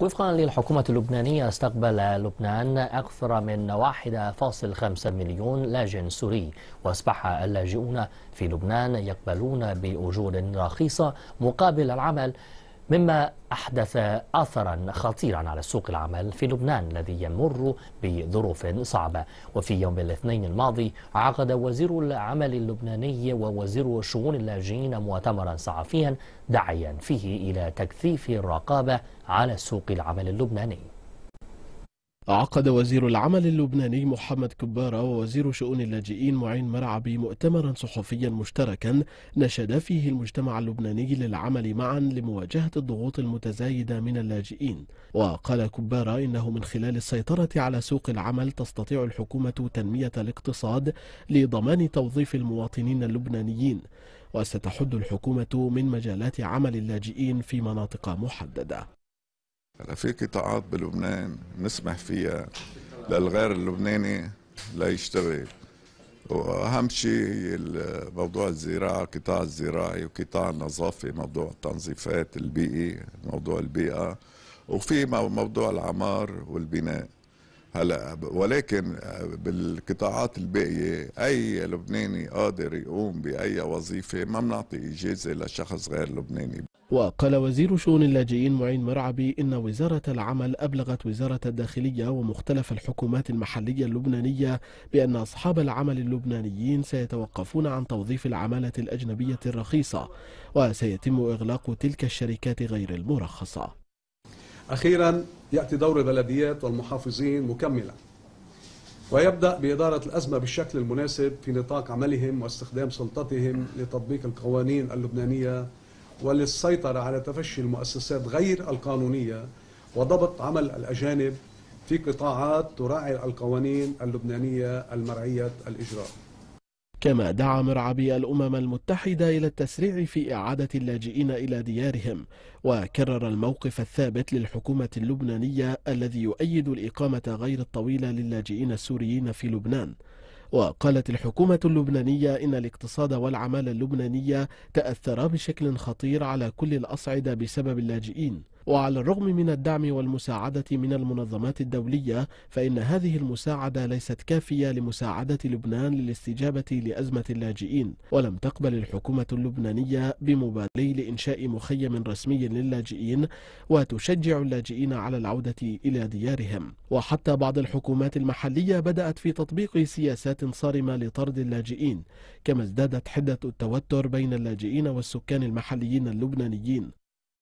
وفقا للحكومة اللبنانية استقبل لبنان أكثر من 1.5 مليون لاجئ سوري وأصبح اللاجئون في لبنان يقبلون بأجور رخيصة مقابل العمل مما أحدث أثرا خطيرا على سوق العمل في لبنان الذي يمر بظروف صعبة وفي يوم الاثنين الماضي عقد وزير العمل اللبناني ووزير شؤون اللاجئين مؤتمرا صحفيا داعيا فيه إلى تكثيف الرقابة على سوق العمل اللبناني عقد وزير العمل اللبناني محمد كبارة ووزير شؤون اللاجئين معين مرعبي مؤتمرا صحفيا مشتركا نشد فيه المجتمع اللبناني للعمل معا لمواجهة الضغوط المتزايدة من اللاجئين وقال كبارة إنه من خلال السيطرة على سوق العمل تستطيع الحكومة تنمية الاقتصاد لضمان توظيف المواطنين اللبنانيين وستحد الحكومة من مجالات عمل اللاجئين في مناطق محددة هلا في قطاعات بلبنان نسمح فيها للغير اللبناني ليشتغل واهم شيء موضوع الزراعه القطاع الزراعي وقطاع النظافه موضوع التنظيفات البيئي موضوع البيئه وفي موضوع العمار والبناء هلا ولكن بالقطاعات الباقيه اي لبناني قادر يقوم باي وظيفه ما بنعطي اجازه لشخص غير لبناني وقال وزير شؤون اللاجئين معين مرعبي إن وزارة العمل أبلغت وزارة الداخلية ومختلف الحكومات المحلية اللبنانية بأن أصحاب العمل اللبنانيين سيتوقفون عن توظيف العمالة الأجنبية الرخيصة وسيتم إغلاق تلك الشركات غير المرخصة أخيرا يأتي دور البلديات والمحافظين مكملا ويبدأ بإدارة الأزمة بالشكل المناسب في نطاق عملهم واستخدام سلطتهم لتطبيق القوانين اللبنانية وللسيطرة على تفشي المؤسسات غير القانونية وضبط عمل الأجانب في قطاعات تراعي القوانين اللبنانية المرعية الإجراء كما دعا مرعبي الأمم المتحدة إلى التسريع في إعادة اللاجئين إلى ديارهم وكرر الموقف الثابت للحكومة اللبنانية الذي يؤيد الإقامة غير الطويلة للاجئين السوريين في لبنان وقالت الحكومة اللبنانية إن الاقتصاد والعمالة اللبنانية تأثرا بشكل خطير على كل الأصعدة بسبب اللاجئين وعلى الرغم من الدعم والمساعدة من المنظمات الدولية فإن هذه المساعدة ليست كافية لمساعدة لبنان للاستجابة لأزمة اللاجئين ولم تقبل الحكومة اللبنانية بمبادرة لإنشاء مخيم رسمي للاجئين وتشجع اللاجئين على العودة إلى ديارهم وحتى بعض الحكومات المحلية بدأت في تطبيق سياسات صارمة لطرد اللاجئين كما ازدادت حدة التوتر بين اللاجئين والسكان المحليين اللبنانيين